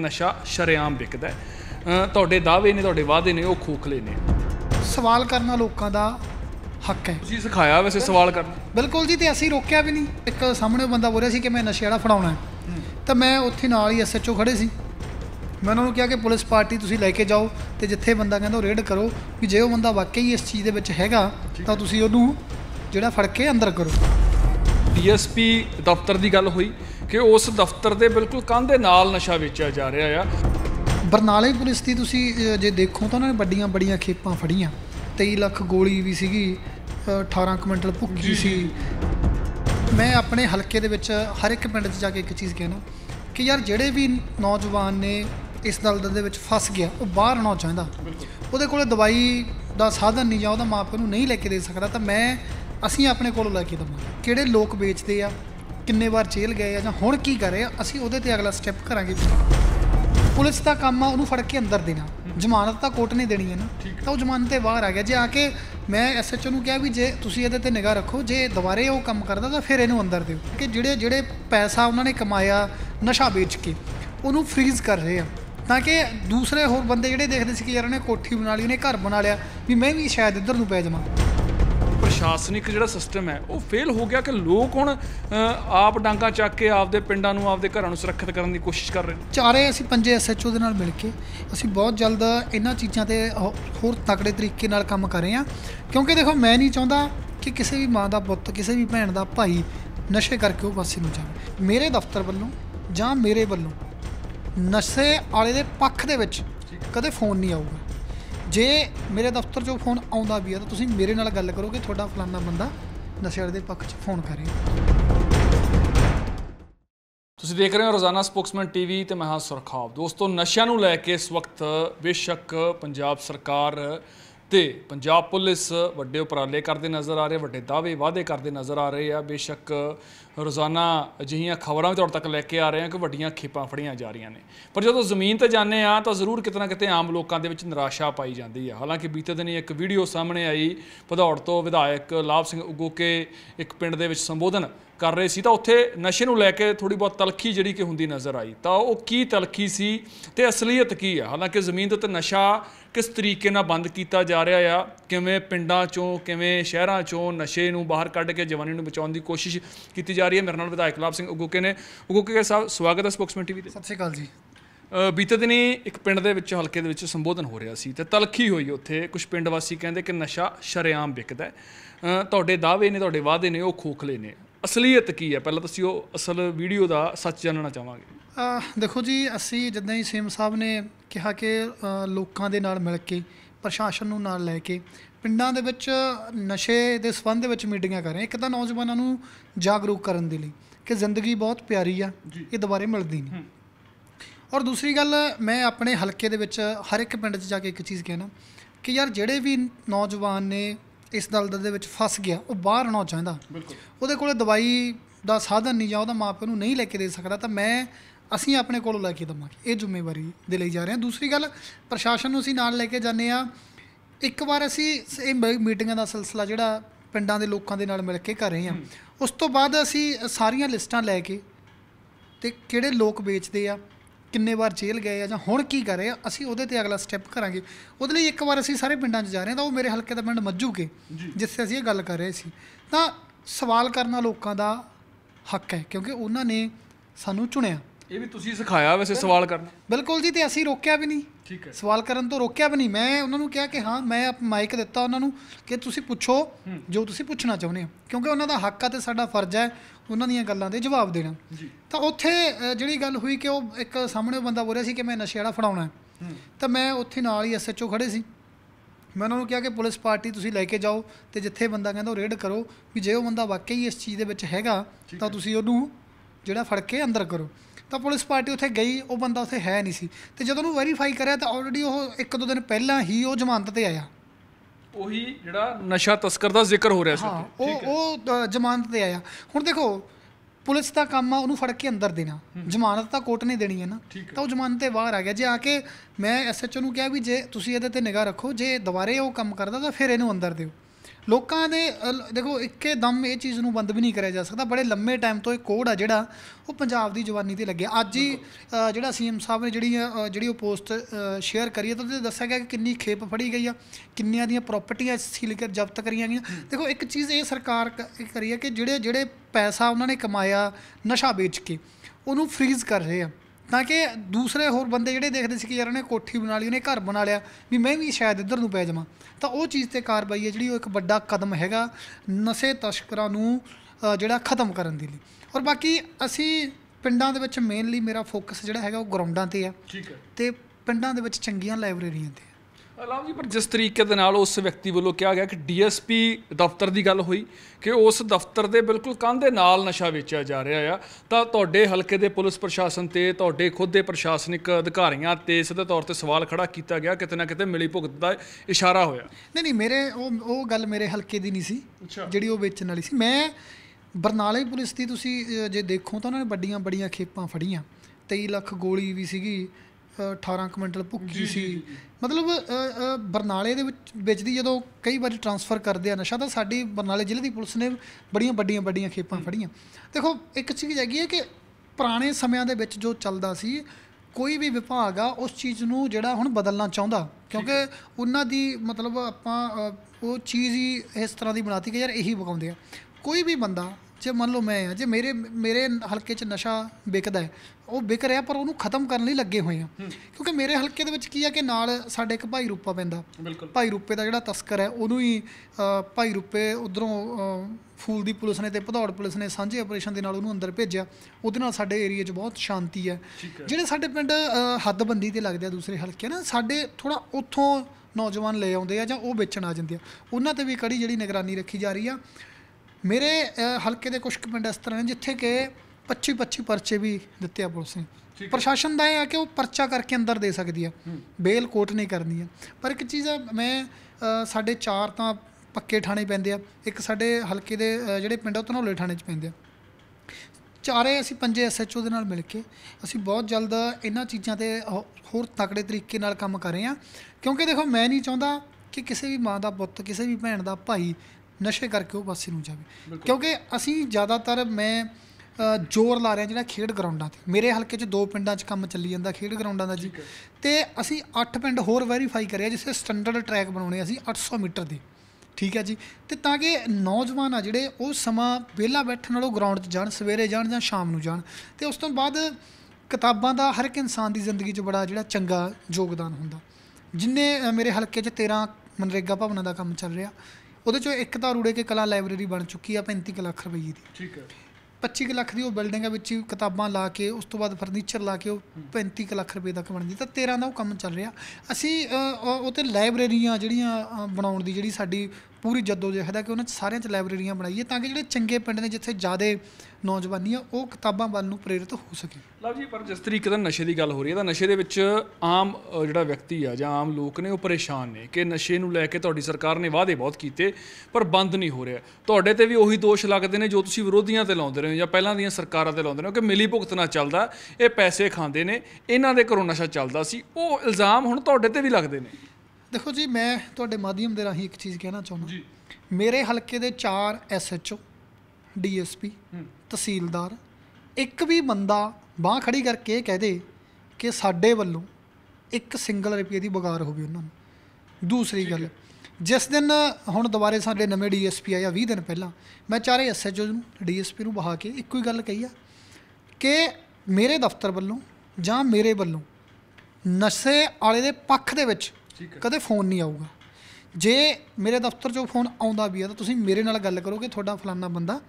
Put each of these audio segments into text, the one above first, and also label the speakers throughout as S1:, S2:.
S1: ਨਸ਼ਾ ਸ਼ਰੇਆਮ ਵਿਕਦਾ ਹੈ ਤੁਹਾਡੇ ਦਾਅਵੇ ਨੇ ਤੁਹਾਡੇ ਵਾਅਦੇ ਨੇ ਉਹ ਖੋਖਲੇ ਨੇ
S2: ਸਵਾਲ ਕਰਨਾ ਲੋਕਾਂ ਦਾ ਹੱਕ ਹੈ ਤੁਸੀਂ
S1: ਸਿਖਾਇਆ ਵੈਸੇ ਸਵਾਲ ਕਰਨਾ
S2: ਬਿਲਕੁਲ ਜੀ ਤੇ ਅਸੀਂ ਰੋਕਿਆ ਵੀ ਨਹੀਂ ਇੱਕ ਸਾਹਮਣੇ ਬੰਦਾ ਬੋਲ ਰਿਹਾ ਸੀ ਕਿ ਮੈਂ ਨਸ਼ੇ ਵਾਲਾ ਫੜਾਉਣਾ ਹੈ ਤਾਂ ਮੈਂ ਉੱਥੇ ਨਾਲ ਹੀ ਐਸਐਚਓ ਖੜੇ ਸੀ ਮੈਂ ਉਹਨਾਂ ਨੂੰ ਕਿਹਾ ਕਿ ਪੁਲਿਸ ਪਾਰਟੀ ਤੁਸੀਂ ਲੈ ਕੇ ਜਾਓ ਤੇ ਜਿੱਥੇ ਬੰਦਾ ਕਹਿੰਦਾ ਉਹ ਰੇਡ ਕਰੋ ਵੀ ਜੇ ਉਹ ਬੰਦਾ ਵਾਕਈ ਇਸ ਚੀਜ਼ ਦੇ ਵਿੱਚ ਹੈਗਾ ਤਾਂ ਤੁਸੀਂ ਉਹਨੂੰ ਜਿਹੜਾ ਫੜ ਕੇ ਅੰਦਰ ਕਰੋ
S1: ਡੀਐਸਪੀ ਦਫ਼ਤਰ ਦੀ ਗੱਲ ਹੋਈ ਕਿ ਉਸ ਦਫ਼ਤਰ ਦੇ ਬਿਲਕੁਲ ਕੰਧੇ ਨਾਲ ਨਸ਼ਾ ਵੇਚਿਆ ਜਾ ਰਿਹਾ ਆ
S2: ਬਰਨਾਲੇ ਪੁਲਿਸ ਦੀ ਤੁਸੀਂ ਜੇ ਦੇਖੋ ਤਾਂ ਉਹਨਾਂ ਨੇ ਵੱਡੀਆਂ ਵੱਡੀਆਂ ਖੇਪਾਂ ਫੜੀਆਂ 23 ਲੱਖ ਗੋਲੀ ਵੀ ਸੀਗੀ 18 ਕੁਇੰਟਲ ਭੁੱਕੀ ਸੀ ਮੈਂ ਆਪਣੇ ਹਲਕੇ ਦੇ ਵਿੱਚ ਹਰ ਇੱਕ ਪਿੰਡ 'ਚ ਜਾ ਕੇ ਇੱਕ ਚੀਜ਼ ਕਹਿਣਾ ਕਿ ਯਾਰ ਜਿਹੜੇ ਵੀ ਨੌਜਵਾਨ ਨੇ ਇਸ ਦਲਦਲ ਦੇ ਵਿੱਚ ਫਸ ਗਿਆ ਉਹ ਬਾਹਰ ਨਾ ਚਾਹੁੰਦਾ ਉਹਦੇ ਕੋਲੇ ਦਵਾਈ ਦਾ ਸਾਧਨ ਨਹੀਂ ਜਾਂ ਉਹਦਾ ਮਾਪੇ ਨੂੰ ਨਹੀਂ ਲੈ ਕੇ ਦੇ ਸਕਦਾ ਤਾਂ ਮੈਂ ਅਸੀਂ ਆਪਣੇ ਕੋਲੋਂ ਲੈ ਕੇ ਦਵਾਂਗੇ ਕਿਹੜੇ ਲੋਕ ਵੇਚਦੇ ਆ ਕਿੰਨੇ ਵਾਰ ਜੇਲ੍ਹ ਗਏ ਆ ਜਾਂ ਹੁਣ ਕੀ ਕਰ ਰਹੇ ਆ ਅਸੀਂ ਉਹਦੇ ਤੇ ਅਗਲਾ ਸਟੈਪ ਕਰਾਂਗੇ ਪੁਲਿਸ ਦਾ ਕੰਮ ਆ ਉਹਨੂੰ ਫੜ ਕੇ ਅੰਦਰ ਦੇਣਾ ਜ਼ਮਾਨਤ ਤਾਂ ਕੋਰਟ ਨੇ ਦੇਣੀ ਹੈ ਨਾ ਤਾਂ ਉਹ ਜ਼ਮਾਨਤ ਤੇ ਬਾਹਰ ਆ ਗਿਆ ਜੇ ਆ ਕੇ ਮੈਂ ਐਸਐਚਓ ਨੂੰ ਕਿਹਾ ਵੀ ਜੇ ਤੁਸੀਂ ਇਹਦੇ ਤੇ ਨਿਗਾਹ ਰੱਖੋ ਜੇ ਦੁਬਾਰੇ ਉਹ ਕੰਮ ਕਰਦਾ ਤਾਂ ਫਿਰ ਇਹਨੂੰ ਅੰਦਰ ਦਿਓ ਕਿ ਜਿਹੜੇ ਜਿਹੜੇ ਪੈਸਾ ਉਹਨਾਂ ਨੇ ਕਮਾਇਆ ਨਸ਼ਾ ਵੇਚ ਕੇ ਉਹਨੂੰ ਫ੍ਰੀਜ਼ ਕਰ ਰਹੇ ਆ ਤਾਂ ਕਿ ਦੂਸਰੇ ਹੋਰ ਬੰਦੇ ਜਿਹੜੇ ਦੇਖਦੇ ਸੀ ਕਿ ਯਾਰ ਉਹਨੇ ਕੋਠੀ ਬਣਾ ਲਈ ਉਹਨੇ ਘਰ ਬਣਾ ਲਿਆ ਵੀ ਮੈਂ ਵੀ ਸ਼ਾਇਦ ਇੱਧਰ ਨੂੰ ਪੈ ਜਾਵਾਂ
S1: ਪ੍ਰਸ਼ਾਸਨਿਕ ਜਿਹੜਾ ਸਿਸਟਮ ਹੈ ਉਹ ਫੇਲ ਹੋ ਗਿਆ ਕਿ ਲੋਕ ਹੁਣ ਆਪ ਡਾਂਗਾ ਚੱਕ ਕੇ ਆਪਦੇ ਪਿੰਡਾਂ ਨੂੰ ਆਪਦੇ ਘਰਾਂ ਨੂੰ ਸੁਰੱਖਿਤ ਕਰਨ ਦੀ ਕੋਸ਼ਿਸ਼ ਕਰ ਰਹੇ ਨੇ
S2: ਚਾਰੇ ਅਸੀਂ ਪੰਜੇ ਐਸਐਚਓ ਦੇ ਨਾਲ ਮਿਲ ਕੇ ਅਸੀਂ ਬਹੁਤ ਜਲਦ ਇਹਨਾਂ ਚੀਜ਼ਾਂ ਤੇ ਹੋਰ ਤਕੜੇ ਤਰੀਕੇ ਨਾਲ ਕੰਮ ਕਰ ਰਹੇ ਹਾਂ ਕਿਉਂਕਿ ਦੇਖੋ ਮੈਂ ਨਹੀਂ ਚਾਹੁੰਦਾ ਕਿ ਕਿਸੇ ਵੀ ਮਾਂ ਦਾ ਪੁੱਤ ਕਿਸੇ ਵੀ ਭੈਣ ਦਾ ਭਾਈ ਨਸ਼ੇ ਕਰਕੇ ਉਹ ਵਾਸੀ ਨੂੰ ਜਾਵੇ ਮੇਰੇ ਦਫ਼ਤਰ ਵੱਲੋਂ ਜਾਂ ਮੇਰੇ ਵੱਲੋਂ ਨਸ਼ੇ ਵਾਲੇ ਦੇ ਪੱਖ ਦੇ ਵਿੱਚ ਕਦੇ ਫੋਨ ਨਹੀਂ ਆਊਗਾ ਜੇ ਮੇਰੇ ਦਫ਼ਤਰ 'ਚੋਂ ਫੋਨ ਆਉਂਦਾ ਵੀ ਆ ਤਾਂ ਤੁਸੀਂ ਮੇਰੇ ਨਾਲ ਗੱਲ ਕਰੋ ਕਿ ਤੁਹਾਡਾ ਫਲਾਨਾ ਬੰਦਾ ਨਸ਼ੇ ਵਾਲੇ ਦੇ ਪੱਖ 'ਚ ਫੋਨ ਕਰੇ
S1: ਤੁਸੀਂ ਦੇਖ ਰਹੇ ਹੋ ਰੋਜ਼ਾਨਾ ਸਪੋਕਸਮੈਨ ਟੀਵੀ ਤੇ ਮੈਂ ਹਾਂ ਸੁਰਖਾਬ ਦੋਸਤੋ ਨਸ਼ਿਆਂ ਨੂੰ ਲੈ ਕੇ ਇਸ ਵਕਤ ਬੇਸ਼ੱਕ ਪੰਜਾਬ ਸਰਕਾਰ ਤੇ ਪੰਜਾਬ ਪੁਲਿਸ ਵੱਡੇ ਉਪਰਾਲੇ ਕਰਦੇ ਨਜ਼ਰ ਆ ਰਹੇ ਵੱਡੇ ਦਾਅਵੇ ਵਾਅਦੇ ਕਰਦੇ ਨਜ਼ਰ ਆ ਰਹੇ ਆ ਬੇਸ਼ੱਕ ਰੋਜ਼ਾਨਾ ਅਜਿਹੀਆਂ ਖਬਰਾਂ ਵੀ ਤੁਹਾਡੇ ਤੱਕ ਲੈ ਕੇ ਆ ਰਹੇ ਆ ਕਿ ਵੱਡੀਆਂ ਖੇਪਾਂ ਫੜੀਆਂ ਜਾ ਰਹੀਆਂ ਨੇ ਪਰ ਜਦੋਂ ਜ਼ਮੀਨ ਤੇ ਜਾਂਦੇ ਆ ਤਾਂ ਜ਼ਰੂਰ ਕਿਤਨਾ ਕਿਤੇ ਆਮ ਲੋਕਾਂ ਦੇ ਵਿੱਚ ਨਿਰਾਸ਼ਾ ਪਾਈ ਜਾਂਦੀ ਆ ਹਾਲਾਂਕਿ ਬੀਤੇ ਦਿਨੀ ਇੱਕ ਵੀਡੀਓ ਸਾਹਮਣੇ ਆਈ ਭਦੌੜ ਤੋਂ ਵਿਧਾਇਕ ਲਾਭ ਸਿੰਘ ਉਗੋਕੇ ਇੱਕ ਪਿੰਡ ਦੇ ਵਿੱਚ ਸੰਬੋਧਨ ਕਰ ਰਹੇ ਸੀ ਤਾਂ ਉੱਥੇ ਨਸ਼ੇ ਨੂੰ ਲੈ ਕੇ ਥੋੜੀ ਬਹੁਤ ਤਲਖੀ ਜਿਹੜੀ ਕਿ ਹੁੰਦੀ ਨਜ਼ਰ ਆਈ ਤਾਂ ਉਹ ਕੀ ਤਲਖੀ ਸੀ ਤੇ ਅਸਲੀਅਤ ਕੀ ਆ ਹਾਲਾਂਕਿ ਜ਼ਮੀਨ ਦੇ ਉੱਤੇ ਨਸ਼ਾ ਕਿਸ ਤਰੀਕੇ ਨਾਲ ਬੰਦ ਕੀਤਾ ਜਾ ਰਿਹਾ ਆ ਕਿਵੇਂ ਪਿੰਡਾਂ ਚੋਂ ਕਿਵੇਂ ਸ਼ਹਿਰਾਂ ਚੋਂ ਨਸ਼ੇ ਨੂੰ ਬਾਹਰ ਕੱਢ ਕੇ ਜਵਾਨੀ ਨੂੰ ਬਚਾਉਣ ਦੀ ਕੋਸ਼ਿਸ਼ ਕੀਤੀ ਜਾ ਰਹੀ ਹੈ ਮੇਰੇ ਨਾਲ ਵਿਧਾਇਕ ਲਾਭ ਸਿੰਘ ਉਗੋਕੇ ਨੇ ਉਗੋਕੇ ਸਾਹਿਬ ਸਵਾਗਤ ਹੈ ਸਪੋਕਸਮੈਨ ਟੀਵੀ ਤੇ ਸਤਿ ਸ਼੍ਰੀ ਅਕਾਲ ਜੀ ਬੀਤੇ ਦਿਨੀ ਇੱਕ ਪਿੰਡ ਦੇ ਵਿੱਚ ਹਲਕੇ ਦੇ ਵਿੱਚ ਸੰਬੋਧਨ ਹੋ ਰਿਹਾ ਸੀ ਤੇ ਤਲਖੀ ਹੋਈ ਉੱਥੇ ਕੁਝ ਪਿੰਡ ਵਾਸੀ ਕਹਿੰਦੇ ਕਿ ਨਸ਼ਾ ਸ਼ਰਿਆਮ ਵਿਕਦਾ ਹੈ ਤੁਹਾਡੇ ਦਾਅਵੇ ਨੇ ਤੁਹਾਡੇ ਵਾਅਦੇ ਨੇ ਉਹ ਖੋਖਲੇ ਨੇ ਅਸਲੀਅਤ ਕੀ ਹੈ ਪਹਿਲਾਂ ਤੁਸੀਂ ਉਹ ਅਸਲ ਵੀਡੀਓ ਦਾ ਸੱਚ ਜਾਣਨਾ ਚਾਹਾਂਗੇ
S2: ਦੇਖੋ ਜੀ ਅਸੀਂ ਜਿੱਦਾਂ ਹੀ ਸੇਮ ਸਾਹਿਬ ਨੇ ਕਿਹਾ ਕਿ ਲੋਕਾਂ ਦੇ ਨਾਲ ਮਿਲ ਕੇ ਪ੍ਰਸ਼ਾਸਨ ਨੂੰ ਨਾਲ ਲੈ ਕੇ ਪਿੰਡਾਂ ਦੇ ਵਿੱਚ ਨਸ਼ੇ ਦੇ ਸਬੰਧ ਵਿੱਚ ਮੀਟਿੰਗਾਂ ਕਰ ਰਹੇ ਇੱਕ ਤਾਂ ਨੌਜਵਾਨਾਂ ਨੂੰ ਜਾਗਰੂਕ ਕਰਨ ਦੇ ਲਈ ਕਿ ਜ਼ਿੰਦਗੀ ਬਹੁਤ ਪਿਆਰੀ ਆ ਇਹ ਦੁਬਾਰੇ ਮਿਲਦੀ ਨਹੀਂ ਔਰ ਦੂਸਰੀ ਗੱਲ ਮੈਂ ਆਪਣੇ ਹਲਕੇ ਦੇ ਵਿੱਚ ਹਰ ਇੱਕ ਪਿੰਡ 'ਚ ਜਾ ਕੇ ਇੱਕ ਚੀਜ਼ ਕਹਿਣਾ ਕਿ ਯਾਰ ਜਿਹੜੇ ਵੀ ਨੌਜਵਾਨ ਨੇ ਇਸ ਦਲਦਲ ਦੇ ਵਿੱਚ ਫਸ ਗਿਆ ਉਹ ਬਾਹਰ ਆਉਣਾ ਚਾਹੁੰਦਾ ਉਹਦੇ ਕੋਲੇ ਦਵਾਈ ਦਾ ਸਾਧਨ ਨਹੀਂ ਜਾਂ ਉਹਦਾ ਮਾਪੇ ਨੂੰ ਨਹੀਂ ਲੈ ਕੇ ਦੇ ਸਕਦਾ ਤਾਂ ਮੈਂ ਅਸੀਂ ਆਪਣੇ ਕੋਲੋਂ ਲੈ ਕੇ ਦਵਾਂਗੇ ਇਹ ਜ਼ਿੰਮੇਵਾਰੀ ਦੇ ਲਈ ਜਾ ਰਹੇ ਹਾਂ ਦੂਸਰੀ ਗੱਲ ਪ੍ਰਸ਼ਾਸਨ ਨੂੰ ਅਸੀਂ ਨਾਲ ਲੈ ਕੇ ਜਾਂਦੇ ਆ ਇੱਕ ਵਾਰ ਅਸੀਂ ਇਹ ਮੀਟਿੰਗਾਂ ਦਾ ਸਿਲਸਿਲਾ ਜਿਹੜਾ ਪਿੰਡਾਂ ਦੇ ਲੋਕਾਂ ਦੇ ਨਾਲ ਮਿਲ ਕੇ ਕਰ ਰਹੇ ਹਾਂ ਉਸ ਤੋਂ ਬਾਅਦ ਅਸੀਂ ਸਾਰੀਆਂ ਲਿਸਟਾਂ ਲੈ ਕੇ ਤੇ ਕਿਹੜੇ ਲੋਕ ਵੇਚਦੇ ਆ ਕਿੰਨੇ ਵਾਰ ਜੇਲ੍ਹ ਗਏ ਆ ਜਾਂ ਹੁਣ ਕੀ ਕਰ ਰਹੇ ਆ ਅਸੀਂ ਉਹਦੇ ਤੇ ਅਗਲਾ ਸਟੈਪ ਕਰਾਂਗੇ ਉਹਦੇ ਲਈ ਇੱਕ ਵਾਰ ਅਸੀਂ ਸਾਰੇ ਪਿੰਡਾਂ 'ਚ ਜਾ ਰਹੇ ਹਾਂ ਤਾਂ ਉਹ ਮੇਰੇ ਹਲਕੇ ਦਾ ਪਿੰਡ ਮੱਜੂਕੇ ਜਿੱਥੇ ਅਸੀਂ ਇਹ ਗੱਲ ਕਰ ਰਹੇ ਸੀ ਤਾਂ ਸਵਾਲ ਕਰਨਾ ਲੋਕਾਂ ਦਾ ਹੱਕ ਹੈ ਕਿਉਂਕਿ ਉਹਨਾਂ ਨੇ ਸਾਨੂੰ ਚੁਣਿਆ
S1: ਇਹ ਵੀ ਤੁਸੀਂ ਸਿਖਾਇਆ ਵੈਸੇ ਸਵਾਲ ਕਰਨਾ
S2: ਬਿਲਕੁਲ ਜੀ ਤੇ ਅਸੀਂ ਰੋਕਿਆ ਵੀ ਨਹੀਂ ਠੀਕ ਹੈ ਸਵਾਲ ਕਰਨ ਤੋਂ ਰੋਕਿਆ ਵੀ ਨਹੀਂ ਮੈਂ ਉਹਨਾਂ ਨੂੰ ਕਿਹਾ ਕਿ ਹਾਂ ਮੈਂ ਮਾਈਕ ਦਿੱਤਾ ਉਹਨਾਂ ਨੂੰ ਕਿ ਤੁਸੀਂ ਪੁੱਛੋ ਜੋ ਤੁਸੀਂ ਪੁੱਛਣਾ ਚਾਹੁੰਦੇ ਹੋ ਕਿਉਂਕਿ ਉਹਨਾਂ ਦਾ ਹੱਕ ਆ ਤੇ ਸਾਡਾ ਫਰਜ਼ ਹੈ ਉਹਨਾਂ ਦੀਆਂ ਗੱਲਾਂ ਦੇ ਜਵਾਬ ਦੇਣਾ ਤਾਂ ਉੱਥੇ ਜਿਹੜੀ ਗੱਲ ਹੋਈ ਕਿ ਉਹ ਇੱਕ ਸਾਹਮਣੇ ਬੰਦਾ ਬੋਲ ਰਿਹਾ ਸੀ ਕਿ ਮੈਂ ਨਸ਼ੇ ਵਾਲਾ ਫੜਾਉਣਾ ਤਾਂ ਮੈਂ ਉੱਥੇ ਨਾਲ ਹੀ ਐਸਐਚਓ ਖੜੇ ਸੀ ਮੈਂ ਉਹਨਾਂ ਨੂੰ ਕਿਹਾ ਕਿ ਪੁਲਿਸ ਪਾਰਟੀ ਤੁਸੀਂ ਲੈ ਕੇ ਜਾਓ ਤੇ ਜਿੱਥੇ ਬੰਦਾ ਕਹਿੰਦਾ ਉਹ ਰੇਡ ਕਰੋ ਵੀ ਜੇ ਉਹ ਬੰਦਾ ਵਾਕਈ ਇਸ ਚੀਜ਼ ਦੇ ਵਿੱਚ ਹੈਗਾ ਤਾਂ ਤੁਸੀਂ ਉਹਨੂੰ ਜਿਹੜਾ ਫੜ ਕੇ ਅੰਦਰ ਕਰੋ ਤਾਂ ਪੁਲਿਸ ਪਾਰਟੀ ਉੱਥੇ ਗਈ ਉਹ ਬੰਦਾ ਉੱਥੇ ਹੈ ਨਹੀਂ ਸੀ ਤੇ ਜਦੋਂ ਉਹ ਵੈਰੀਫਾਈ ਕਰਿਆ ਤਾਂ ਆਲਰੇਡੀ ਉਹ ਇੱਕ ਦੋ ਦਿਨ ਪਹਿਲਾਂ ਹੀ ਉਹ ਜ਼ਮਾਨਤ ਤੇ ਆਇਆ
S1: ਉਹੀ ਜਿਹੜਾ ਨਸ਼ਾ ਤਸਕਰ ਦਾ ਜ਼ਿਕਰ ਹੋ ਰਿਹਾ ਸੀ
S2: ਉਹ ਉਹ ਜ਼ਮਾਨਤ ਤੇ ਆਇਆ ਹੁਣ ਦੇਖੋ ਪੁਲਿਸ ਦਾ ਕੰਮ ਆ ਉਹਨੂੰ ਫੜ ਕੇ ਅੰਦਰ ਦੇਣਾ ਜ਼ਮਾਨਤ ਤਾਂ ਕੋਰਟ ਨੇ ਦੇਣੀ ਹੈ ਨਾ ਤਾਂ ਉਹ ਜ਼ਮਾਨਤ ਤੇ ਬਾਹਰ ਆ ਗਿਆ ਜੇ ਆ ਕੇ ਮੈਂ ਐਸਐਚਓ ਨੂੰ ਕਿਹਾ ਵੀ ਜੇ ਤੁਸੀਂ ਇਹਦੇ ਤੇ ਨਿਗਾਹ ਰੱਖੋ ਜੇ ਦੁਬਾਰੇ ਉਹ ਕੰਮ ਕਰਦਾ ਤਾਂ ਫਿਰ ਇਹਨੂੰ ਅੰਦਰ ਦਿਓ ਲੋਕਾਂ ਦੇ ਦੇਖੋ ਇੱਕੇ ਦਮ ਇਹ ਚੀਜ਼ ਨੂੰ ਬੰਦ ਵੀ ਨਹੀਂ ਕਰਿਆ ਜਾ ਸਕਦਾ ਬੜੇ ਲੰਮੇ ਟਾਈਮ ਤੋਂ ਇਹ ਕੋਡ ਆ ਜਿਹੜਾ ਉਹ ਪੰਜਾਬ ਦੀ ਜਵਾਨੀ ਤੇ ਲੱਗਿਆ ਅੱਜ ਹੀ ਜਿਹੜਾ ਸੀਐਮ ਸਾਹਿਬ ਨੇ ਜਿਹੜੀ ਜਿਹੜੀ ਉਹ ਪੋਸਟ ਸ਼ੇਅਰ ਕਰੀ ਹੈ ਤਾਂ ਉਹਦੇ ਦੱਸਿਆ ਗਿਆ ਕਿ ਕਿੰਨੀ ਖੇਪ ਫੜੀ ਗਈ ਆ ਕਿੰਨੀਆਂ ਦੀਆਂ ਪ੍ਰਾਪਰਟੀਆਂ ਸੀਲ ਕਰ ਜ਼ਬਤ ਕਰੀਆਂ ਗਈਆਂ ਦੇਖੋ ਇੱਕ ਚੀਜ਼ ਇਹ ਸਰਕਾਰ ਕਰੀ ਹੈ ਕਿ ਜਿਹੜੇ ਜਿਹੜੇ ਪੈਸਾ ਉਹਨਾਂ ਨੇ ਕਮਾਇਆ ਨਸ਼ਾ ਵੇਚ ਕੇ ਉਹਨੂੰ ਫ੍ਰੀਜ਼ ਕਰ ਰਹੇ ਆ ਤਾਂ ਕਿ ਦੂਸਰੇ ਹੋਰ ਬੰਦੇ ਜਿਹੜੇ ਦੇਖਦੇ ਸੀ ਕਿ ਯਾਰ ਉਹਨੇ ਕੋਠੀ ਬਣਾ ਲਈ ਉਹਨੇ ਘਰ ਬਣਾ ਲਿਆ ਵੀ ਮੈਂ ਵੀ ਸ਼ਾਇਦ ਇੱਧਰ ਨੂੰ ਪੈ ਜਾਵਾਂ ਤਾਂ ਉਹ ਚੀਜ਼ ਤੇ ਕਾਰਵਾਈ ਹੈ ਜਿਹੜੀ ਉਹ ਇੱਕ ਵੱਡਾ ਕਦਮ ਹੈਗਾ ਨਸ਼ੇ ਤਸਕਰਾਂ ਨੂੰ ਜਿਹੜਾ ਖਤਮ ਕਰਨ ਦੇ ਲਈ ਔਰ ਬਾਕੀ ਅਸੀਂ ਪਿੰਡਾਂ ਦੇ ਵਿੱਚ ਮੇਨਲੀ ਮੇਰਾ ਫੋਕਸ ਜਿਹੜਾ ਹੈਗਾ ਉਹ ਗਰਾਊਂਡਾਂ ਤੇ ਆ ਠੀਕ ਹੈ ਤੇ ਪਿੰਡਾਂ ਦੇ ਵਿੱਚ ਚੰਗੀਆਂ ਲਾਇਬ੍ਰੇਰੀਆਂ ਤੇ
S1: ਅਲਾਮ ਜੀ ਪਰ ਜਿਸ ਤਰੀਕੇ ਦੇ ਨਾਲ ਉਸ ਵਿਅਕਤੀ ਵੱਲੋਂ ਕਿਹਾ ਗਿਆ ਕਿ ਡੀਐਸਪੀ ਦਫ਼ਤਰ ਦੀ ਗੱਲ ਹੋਈ ਕਿ ਉਸ ਦਫ਼ਤਰ ਦੇ ਬਿਲਕੁਲ ਕੰਧ ਦੇ ਨਾਲ ਨਸ਼ਾ ਵੇਚਿਆ ਜਾ ਰਿਹਾ ਆ ਤਾਂ ਤੁਹਾਡੇ ਹਲਕੇ ਦੇ ਪੁਲਿਸ ਪ੍ਰਸ਼ਾਸਨ ਤੇ ਤੁਹਾਡੇ ਖੁਦ ਦੇ ਪ੍ਰਸ਼ਾਸਨਿਕ ਅਧਿਕਾਰੀਆਂ ਤੇ ਸਿੱਧੇ ਤੌਰ ਤੇ ਸਵਾਲ ਖੜਾ ਕੀਤਾ ਗਿਆ ਕਿਤੇ ਨਾ ਕਿਤੇ ਮਿਲੀ ਭੁਗਤ ਦਾ ਇਸ਼ਾਰਾ ਹੋਇਆ ਨਹੀਂ ਨਹੀਂ ਮੇਰੇ
S2: ਉਹ ਉਹ ਗੱਲ ਮੇਰੇ ਹਲਕੇ ਦੀ ਨਹੀਂ ਸੀ ਜਿਹੜੀ ਉਹ ਵੇਚਣ ਵਾਲੀ ਸੀ ਮੈਂ ਬਰਨਾਲੇ ਪੁਲਿਸ ਦੀ ਤੁਸੀਂ ਜੇ ਦੇਖੋ ਤਾਂ ਉਹਨਾਂ ਨੇ ਵੱਡੀਆਂ ਵੱਡੀਆਂ ਖੇਪਾਂ ਫੜੀਆਂ 23 ਲੱਖ ਗੋਲੀ ਵੀ ਸੀਗੀ 18 ਕੁਇੰਟਲ ਭੁੱਕੀ ਸੀ ਮਤਲਬ ਬਰਨਾਲੇ ਦੇ ਵਿੱਚ ਵਿੱਚ ਦੀ ਜਦੋਂ ਕਈ ਵਾਰੀ ਟਰਾਂਸਫਰ ਕਰਦੇ ਆ ਨਸ਼ਾ ਤਾਂ ਸਾਡੀ ਬਰਨਾਲੇ ਜ਼ਿਲ੍ਹੇ ਦੀ ਪੁਲਿਸ ਨੇ ਬੜੀਆਂ ਵੱਡੀਆਂ ਵੱਡੀਆਂ ਖੇਪਾਂ ਫੜੀਆਂ ਦੇਖੋ ਇੱਕ ਚੀਜ਼ ਹੈਗੀ ਹੈ ਕਿ ਪੁਰਾਣੇ ਸਮਿਆਂ ਦੇ ਵਿੱਚ ਜੋ ਚੱਲਦਾ ਸੀ ਕੋਈ ਵੀ ਵਿਭਾਗ ਆ ਉਸ ਚੀਜ਼ ਨੂੰ ਜਿਹੜਾ ਹੁਣ ਬਦਲਣਾ ਚਾਹੁੰਦਾ ਕਿਉਂਕਿ ਉਹਨਾਂ ਦੀ ਮਤਲਬ ਆਪਾਂ ਉਹ ਚੀਜ਼ ਹੀ ਇਸ ਤਰ੍ਹਾਂ ਦੀ ਬਣਾਤੀ ਕਿ ਯਾਰ ਇਹੀ ਵਗਾਉਂਦੇ ਆ ਕੋਈ ਵੀ ਬੰਦਾ ਜੇ ਮੰਨ ਲਓ ਮੈਂ ਆ ਜੇ ਮੇਰੇ ਮੇਰੇ ਹਲਕੇ 'ਚ ਨਸ਼ਾ ਵਿਕਦਾ ਹੈ ਉਹ ਵਿਕ ਰਿਹਾ ਪਰ ਉਹਨੂੰ ਖਤਮ ਕਰਨ ਲਈ ਲੱਗੇ ਹੋਏ ਆ ਕਿਉਂਕਿ ਮੇਰੇ ਹਲਕੇ ਦੇ ਵਿੱਚ ਕੀ ਆ ਕਿ ਨਾਲ ਸਾਡੇ ਇੱਕ ਭਾਈ ਰੂਪਾ ਪੈਂਦਾ ਭਾਈ ਰੂਪੇ ਦਾ ਜਿਹੜਾ ਤਸਕਰ ਹੈ ਉਹਨੂੰ ਹੀ ਭਾਈ ਰੂਪੇ ਉਧਰੋਂ ਫੂਲ ਦੀ ਪੁਲਿਸ ਨੇ ਤੇ ਭਦੌੜ ਪੁਲਿਸ ਨੇ ਸਾਂਝੇ ਆਪਰੇਸ਼ਨ ਦੇ ਨਾਲ ਉਹਨੂੰ ਅੰਦਰ ਭੇਜਿਆ ਉਹਦੇ ਨਾਲ ਸਾਡੇ ਏਰੀਆ 'ਚ ਬਹੁਤ ਸ਼ਾਂਤੀ ਹੈ ਜਿਹੜੇ ਸਾਡੇ ਪਿੰਡ ਹੱਦਬੰਦੀ ਤੇ ਲੱਗਦੇ ਆ ਦੂਸਰੇ ਹਲਕੇ ਨਾ ਸਾਡੇ ਥੋੜਾ ਉੱਥੋਂ ਨੌਜਵਾਨ ਲੈ ਆਉਂਦੇ ਆ ਜਾਂ ਉਹ ਵੇਚਣ ਆ ਜਾਂਦੇ ਆ ਉਹਨਾਂ ਤੇ ਵੀ ਕੜੀ ਜਿਹੜੀ ਨਿਗਰਾਨੀ ਰੱਖੀ ਜਾ ਰਹੀ ਆ ਮੇਰੇ ਹਲਕੇ ਦੇ ਕੁਝ ਪਿੰਡ ਇਸ ਤਰ੍ਹਾਂ ਨੇ ਜਿੱਥੇ ਕਿ 25 25 ਪਰਚੇ ਵੀ ਦਿੱਤੇ ਆ ਪੁਲਿਸ ਨੇ ਪ੍ਰਸ਼ਾਸਨ ਦਾ ਇਹ ਆ ਕਿ ਉਹ ਪਰਚਾ ਕਰਕੇ ਅੰਦਰ ਦੇ ਸਕਦੀ ਆ ਬੇਲ ਕੋਟ ਨਹੀਂ ਕਰਨੀ ਆ ਪਰ ਇੱਕ ਚੀਜ਼ ਆ ਮੈਂ ਸਾਡੇ ਚਾਰ ਤਾਂ ਪੱਕੇ ਥਾਣੇ ਪੈਂਦੇ ਆ ਇੱਕ ਸਾਡੇ ਹਲਕੇ ਦੇ ਜਿਹੜੇ ਪਿੰਡ ਉਹ ਤਨੋਲੇ ਥਾਣੇ 'ਚ ਪੈਂਦੇ ਆ ਚਾਰੇ ਅਸੀਂ ਪੰਜੇ ਐਸਐਚਓ ਦੇ ਨਾਲ ਮਿਲ ਕੇ ਅਸੀਂ ਬਹੁਤ ਜਲਦ ਇਹਨਾਂ ਚੀਜ਼ਾਂ ਤੇ ਹੋਰ ਤਕੜੇ ਤਰੀਕੇ ਨਾਲ ਕੰਮ ਕਰ ਰਹੇ ਆ ਕਿਉਂਕਿ ਦੇਖੋ ਮੈਂ ਨਹੀਂ ਚਾਹੁੰਦਾ ਕਿ ਕਿਸੇ ਵੀ ਮਾਂ ਦਾ ਪੁੱਤ ਕਿਸੇ ਵੀ ਭੈਣ ਦਾ ਭਾਈ ਨਸ਼ੇ ਕਰਕੇ ਉਹ ਪਾਸੇ ਨੂੰ ਜਾਵੇ ਕਿਉਂਕਿ ਅਸੀਂ ਜ਼ਿਆਦਾਤਰ ਮੈਂ ਜ਼ੋਰ ਲਾ ਰਿਹਾ ਜਿਹੜਾ ਖੇਡ ਗਰਾਊਂਡਾਂ ਤੇ ਮੇਰੇ ਹਲਕੇ 'ਚ ਦੋ ਪਿੰਡਾਂ 'ਚ ਕੰਮ ਚੱਲੀ ਜਾਂਦਾ ਖੇਡ ਗਰਾਊਂਡਾਂ ਦਾ ਜੀ ਤੇ ਅਸੀਂ 8 ਪਿੰਡ ਹੋਰ ਵੈਰੀਫਾਈ ਕਰਿਆ ਜਿਸ ਤੇ ਸਟੈਂਡਰਡ ਟਰੈਕ ਬਣਾਉਣੇ ਅਸੀਂ 800 ਮੀਟਰ ਦੇ ਠੀਕ ਹੈ ਜੀ ਤੇ ਤਾਂ ਕਿ ਨੌਜਵਾਨ ਆ ਜਿਹੜੇ ਉਹ ਸਮਾਂ ਵਿਹਲਾ ਬੈਠਣ ਨਾਲੋਂ ਗਰਾਊਂਡ 'ਚ ਜਾਣ ਸਵੇਰੇ ਜਾਣ ਜਾਂ ਸ਼ਾਮ ਨੂੰ ਜਾਣ ਤੇ ਉਸ ਤੋਂ ਬਾਅਦ ਕਿਤਾਬਾਂ ਦਾ ਹਰ ਇੱਕ ਇਨਸਾਨ ਦੀ ਜ਼ਿੰਦਗੀ 'ਚ ਬੜਾ ਜਿਹੜਾ ਚੰਗਾ ਯੋਗਦਾਨ ਹੁੰਦਾ ਜਿੰਨੇ ਮੇਰੇ ਹਲਕੇ 'ਚ 13 ਮਨਰੇਗਾ ਭਵਨਾਂ ਦਾ ਕੰਮ ਚੱਲ ਰਿਹਾ ਉਹਦੇ ਚੋਂ ਇੱਕ ਤਾਂ ਰੂੜੇ ਕੇ ਕਲਾ ਲਾਇਬ੍ਰੇਰੀ ਬਣ ਚੁੱਕੀ ਆ 35 ਲੱਖ ਰੁਪਏ ਦੀ ਠੀਕ ਹੈ 25 ਲੱਖ ਦੀ ਉਹ ਬਿਲਡਿੰਗ ਆ ਵਿੱਚ ਕਿਤਾਬਾਂ ਲਾ ਕੇ ਉਸ ਤੋਂ ਬਾਅਦ ਫਰਨੀਚਰ ਲਾ ਕੇ ਉਹ 35 ਲੱਖ ਰੁਪਏ ਤੱਕ ਬਣਦੀ ਤਾਂ 13 ਦਾ ਉਹ ਕੰਮ ਚੱਲ ਰਿਹਾ ਅਸੀਂ ਉਹ ਤੇ ਲਾਇਬ੍ਰੇਰੀਆਂ ਜਿਹੜੀਆਂ ਬਣਾਉਣ ਦੀ ਜਿਹੜੀ ਸਾਡੀ ਪੂਰੀ ਜਦੋਜਹਿਦ ਹੈ ਕਿ ਉਹਨਾਂ 'ਚ ਸਾਰਿਆਂ 'ਚ ਲਾਇਬ੍ਰੇਰੀਆਂ ਬਣਾਈਏ ਤਾਂ ਕਿ ਜਿਹੜੇ ਚੰਗੇ ਪਿੰਡ ਨੇ ਜਿੱਥੇ ਜਾਦੇ ਨੌਜਵਾਨੀ ਆ ਉਹ ਕਿਤਾਬਾਂ ਵੱਲ ਨੂੰ ਪ੍ਰੇਰਿਤ ਹੋ ਸਕੇ
S1: ਲਓ ਜੀ ਪਰ ਜਿਸ ਤਰੀਕੇ ਦਾ ਨਸ਼ੇ ਦੀ ਗੱਲ ਹੋ ਰਹੀ ਹੈ ਤਾਂ ਨਸ਼ੇ ਦੇ ਵਿੱਚ ਆਮ ਜਿਹੜਾ ਵਿਅਕਤੀ ਆ ਜਾਂ ਆਮ ਲੋਕ ਨੇ ਉਹ ਪਰੇਸ਼ਾਨ ਨੇ ਕਿ ਨਸ਼ੇ ਨੂੰ ਲੈ ਕੇ ਤੁਹਾਡੀ ਸਰਕਾਰ ਨੇ ਵਾਅਦੇ ਬਹੁਤ ਕੀਤੇ ਪਰ ਬੰਦ ਨਹੀਂ ਹੋ ਰਿਹਾ ਤੁਹਾਡੇ ਤੇ ਵੀ ਉਹੀ ਦੋਸ਼ ਲੱਗਦੇ ਨੇ ਜੋ ਤੁਸੀਂ ਵਿਰੋਧੀਆਂ ਤੇ ਲਾਉਂਦੇ ਰਹੇ ਹੋ ਜਾਂ ਪਹਿਲਾਂ ਦੀਆਂ ਸਰਕਾਰਾਂ ਤੇ ਲਾਉਂਦੇ ਹੋ ਕਿ ਮਿਲੀ ਭੁਗਤ ਨਾਲ ਚੱਲਦਾ ਇਹ ਪੈਸੇ ਖਾਂਦੇ ਨੇ ਇਹਨਾਂ ਦੇ ਘਰੋਂ ਨਸ਼ਾ ਚੱਲਦਾ ਸੀ ਉਹ ਇਲਜ਼ਾਮ ਹੁਣ ਤੁਹਾਡੇ ਤੇ ਵੀ ਲੱਗਦੇ ਨੇ
S2: ਦੇਖੋ ਜੀ ਮੈਂ ਤੁਹਾਡੇ ਮਾਧਿਅਮ ਦੇ ਰਾਹੀਂ ਇੱਕ ਚੀਜ਼ ਕਹਿਣਾ ਚਾਹੁੰਦਾ ਜੀ ਮੇਰੇ ਹਲਕੇ ਦੇ 4 ਐਸਐਚਓ ਡੀਐਸਪੀ ਤਹਿਸੀਲਦਾਰ ਇੱਕ ਵੀ ਬੰਦਾ ਬਾਹ ਖੜੀ ਕਰਕੇ ਇਹ ਕਹਿ ਦੇ ਕਿ ਸਾਡੇ ਵੱਲੋਂ ਇੱਕ ਸਿੰਗਲ ਰੁਪਏ ਦੀ ਬਗਾਰ ਹੋ ਗਈ ਉਹਨਾਂ ਨੂੰ ਦੂਸਰੀ ਗੱਲ ਜਿਸ ਦਿਨ ਹੁਣ ਦੁਬਾਰੇ ਸਾਡੇ ਨਵੇਂ ਡੀਐਸਪੀ ਆਇਆ 20 ਦਿਨ ਪਹਿਲਾਂ ਮੈਂ ਚਾਰੇ ਐਸਐਚਓ ਨੂੰ ਡੀਐਸਪੀ ਨੂੰ ਬਹਾ ਕੇ ਇੱਕੋ ਹੀ ਗੱਲ ਕਹੀ ਆ ਕਿ ਮੇਰੇ ਦਫ਼ਤਰ ਵੱਲੋਂ ਜਾਂ ਮੇਰੇ ਵੱਲੋਂ ਨਸ਼ੇ ਵਾਲੇ ਦੇ ਪੱਖ ਦੇ ਵਿੱਚ ਕਦੇ ਫੋਨ ਨਹੀਂ ਆਊਗਾ ਜੇ ਮੇਰੇ ਦਫ਼ਤਰ 'ਚੋਂ ਫੋਨ ਆਉਂਦਾ ਵੀ ਆ ਤਾਂ ਤੁਸੀਂ ਮੇਰੇ ਨਾਲ ਗੱਲ ਕਰੋ ਕਿ ਤੁਹਾਡਾ ਫਲਾਨਾ ਬੰਦਾ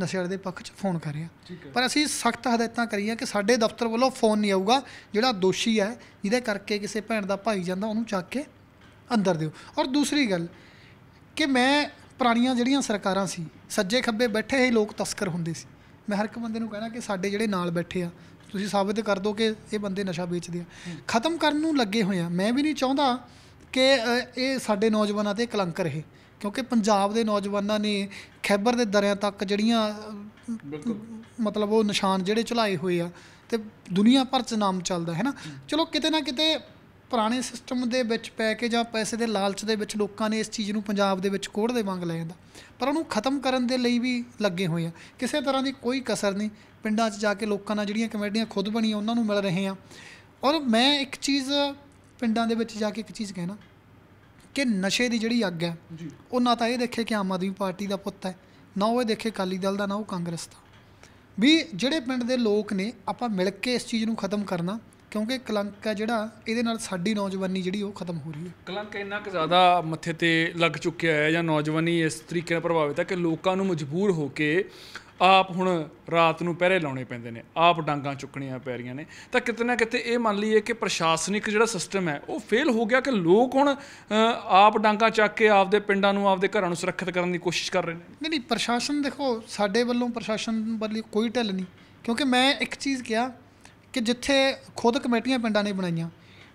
S2: ਨਸ਼ੇ ਵਾਲੇ ਦੇ ਪੱਖ 'ਚ ਫੋਨ ਕਰ ਰਿਹਾ ਪਰ ਅਸੀਂ ਸਖਤ ਹਦਾਇਤਾਂ ਕਰੀਆਂ ਕਿ ਸਾਡੇ ਦਫ਼ਤਰ ਵੱਲੋਂ ਫੋਨ ਨਹੀਂ ਆਊਗਾ ਜਿਹੜਾ ਦੋਸ਼ੀ ਹੈ ਜਿਹਦੇ ਕਰਕੇ ਕਿਸੇ ਭੈਣ ਦਾ ਭਾਈ ਜਾਂਦਾ ਉਹਨੂੰ ਚੱਕ ਕੇ ਅੰਦਰ ਦਿਓ ਔਰ ਦੂਸਰੀ ਗੱਲ ਕਿ ਮੈਂ ਪੁਰਾਣੀਆਂ ਜਿਹੜੀਆਂ ਸਰਕਾਰਾਂ ਸੀ ਸੱਜੇ ਖੱਬੇ ਬੈਠੇ ਇਹ ਲੋਕ ਤਸਕਰ ਹੁੰਦੇ ਸੀ ਮੈਂ ਹਰ ਇੱਕ ਬੰਦੇ ਨੂੰ ਕਹਿਣਾ ਕਿ ਸਾਡੇ ਜਿਹੜੇ ਨਾਲ ਬੈਠੇ ਆ ਤੁਸੀਂ ਸਾਬਤ ਕਰ ਦਿਓ ਕਿ ਇਹ ਬੰਦੇ ਨਸ਼ਾ ਵੇਚਦੇ ਆ ਖਤਮ ਕਰਨ ਨੂੰ ਲੱਗੇ ਹੋਏ ਆ ਮੈਂ ਵੀ ਨਹੀਂ ਚਾਹੁੰਦਾ ਕਿ ਇਹ ਸਾਡੇ ਨੌਜਵਾਨਾਂ ਤੇ ਕਲੰਕ ਰਹੇ ਕਿਉਂਕਿ ਪੰਜਾਬ ਦੇ ਨੌਜਵਾਨਾਂ ਨੇ ਖੈਬਰ ਦੇ ਦਰਿਆ ਤੱਕ ਜਿਹੜੀਆਂ ਮਤਲਬ ਉਹ ਨਿਸ਼ਾਨ ਜਿਹੜੇ ਚਲਾਏ ਹੋਏ ਆ ਤੇ ਦੁਨੀਆ ਭਰ ਚ ਨਾਮ ਚੱਲਦਾ ਹੈ ਨਾ ਚਲੋ ਕਿਤੇ ਨਾ ਕਿਤੇ ਪੁਰਾਣੇ ਸਿਸਟਮ ਦੇ ਵਿੱਚ ਪੈ ਕੇ ਜਾਂ ਪੈਸੇ ਦੇ ਲਾਲਚ ਦੇ ਵਿੱਚ ਲੋਕਾਂ ਨੇ ਇਸ ਚੀਜ਼ ਨੂੰ ਪੰਜਾਬ ਦੇ ਵਿੱਚ ਕੋੜ ਦੇ ਵਾਂਗ ਲੈ ਜਾਂਦਾ ਪਰ ਉਹਨੂੰ ਖਤਮ ਕਰਨ ਦੇ ਲਈ ਵੀ ਲੱਗੇ ਹੋਏ ਆ ਕਿਸੇ ਤਰ੍ਹਾਂ ਦੀ ਕੋਈ ਕਸਰ ਨਹੀਂ ਪਿੰਡਾਂ 'ਚ ਜਾ ਕੇ ਲੋਕਾਂ ਨਾਲ ਜਿਹੜੀਆਂ ਕਮੇਟੀਆਂ ਖੁਦ ਬਣੀਆਂ ਉਹਨਾਂ ਨੂੰ ਮਿਲ ਰਹੇ ਆ ਔਰ ਮੈਂ ਇੱਕ ਚੀਜ਼ ਪਿੰਡਾਂ ਦੇ ਵਿੱਚ ਜਾ ਕੇ ਇੱਕ ਚੀਜ਼ ਕਹਿਣਾ ਕਿ ਨਸ਼ੇ ਦੀ ਜਿਹੜੀ ਅੱਗ ਹੈ ਉਹ ਨਾ ਤਾਂ ਇਹ ਦੇਖੇ ਕਿ ਆਮ ਆਦਮੀ ਪਾਰਟੀ ਦਾ ਪੁੱਤ ਹੈ ਨਾ ਉਹ ਇਹ ਦੇਖੇ ਕਾਲੀ ਦਲ ਦਾ ਨਾ ਉਹ ਕਾਂਗਰਸ ਦਾ ਵੀ ਜਿਹੜੇ ਪਿੰਡ ਦੇ ਲੋਕ ਨੇ ਆਪਾਂ ਮਿਲ ਕੇ ਇਸ ਚੀਜ਼ ਨੂੰ ਖਤਮ ਕਰਨਾ ਕਿਉਂਕਿ ਕਲੰਕ ਹੈ ਜਿਹੜਾ ਇਹਦੇ ਨਾਲ ਸਾਡੀ ਨੌਜਵਾਨੀ ਜਿਹੜੀ ਉਹ ਖਤਮ ਹੋ ਰਹੀ ਹੈ
S1: ਕਲੰਕ ਇੰਨਾ ਕਿ ਜ਼ਿਆਦਾ ਮੱਥੇ ਤੇ ਲੱਗ ਚੁੱਕਿਆ ਹੈ ਜਾਂ ਨੌਜਵਾਨੀ ਇਸ ਤਰੀਕੇ ਨਾਲ ਪ੍ਰਭਾਵਿਤ ਹੈ ਕਿ ਲੋਕਾਂ ਨੂੰ ਮਜਬੂਰ ਹੋ ਕੇ ਆਪ ਹੁਣ ਰਾਤ ਨੂੰ ਪਹਿਰੇ ਲਾਉਣੇ ਪੈਂਦੇ ਨੇ ਆਪ ਡਾਂਗਾ ਚੁੱਕਣੀਆਂ ਪੈ ਰਹੀਆਂ ਨੇ ਤਾਂ ਕਿਤੇ ਨਾ ਕਿਤੇ ਇਹ ਮੰਨ ਲਈਏ ਕਿ ਪ੍ਰਸ਼ਾਸਨਿਕ ਜਿਹੜਾ ਸਿਸਟਮ ਹੈ ਉਹ ਫੇਲ ਹੋ ਗਿਆ ਕਿ ਲੋਕ ਹੁਣ ਆਪ ਡਾਂਗਾ ਚੱਕ ਕੇ ਆਪਦੇ ਪਿੰਡਾਂ ਨੂੰ ਆਪਦੇ ਘਰਾਂ ਨੂੰ ਸੁਰੱਖਿਅਤ ਕਰਨ ਦੀ ਕੋਸ਼ਿਸ਼ ਕਰ ਰਹੇ ਨੇ
S2: ਨਹੀਂ ਨਹੀਂ ਪ੍ਰਸ਼ਾਸਨ ਦੇਖੋ ਸਾਡੇ ਵੱਲੋਂ ਪ੍ਰਸ਼ਾਸਨ ਵੱਲੋਂ ਕੋਈ ਢਿੱਲ ਨਹੀਂ ਕਿਉਂਕਿ ਮੈਂ ਇੱਕ ਚੀਜ਼ ਕਿਹਾ ਕਿ ਜਿੱਥੇ ਖੁਦ ਕਮੇਟੀਆਂ ਪਿੰਡਾਂ ਨੇ ਬਣਾਈਆਂ